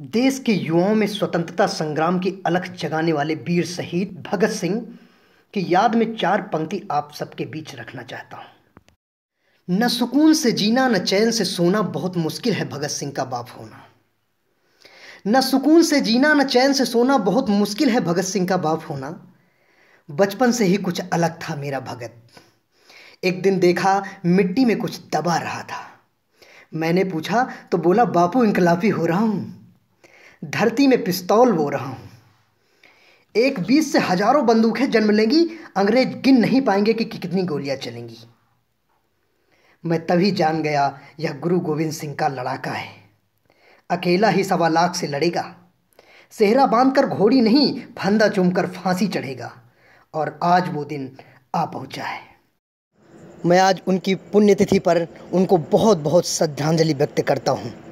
देश के युवाओं में स्वतंत्रता संग्राम की अलख जगाने वाले वीर शहीद भगत सिंह की याद में चार पंक्ति आप सबके बीच रखना चाहता हूं न सुकून से जीना न चैन से सोना बहुत मुश्किल है भगत सिंह का बाप होना न सुकून से जीना न चैन से सोना बहुत मुश्किल है भगत सिंह का बाप होना बचपन से ही कुछ अलग था मेरा भगत एक दिन देखा मिट्टी में कुछ दबा रहा था मैंने पूछा तो बोला बापू इंकलाफी हो रहा हूं धरती में पिस्तौल बो रहा हूँ एक बीस से हजारों बंदूकें जन्म लेंगी अंग्रेज गिन नहीं पाएंगे कि कितनी गोलियां चलेंगी मैं तभी जान गया यह गुरु गोविंद सिंह का लड़ाका है अकेला ही सवा लाख से लड़ेगा सेहरा बांधकर घोड़ी नहीं फंदा चुमकर फांसी चढ़ेगा और आज वो दिन आ पहुंचा है मैं आज उनकी पुण्यतिथि पर उनको बहुत बहुत श्रद्धांजलि व्यक्त करता हूँ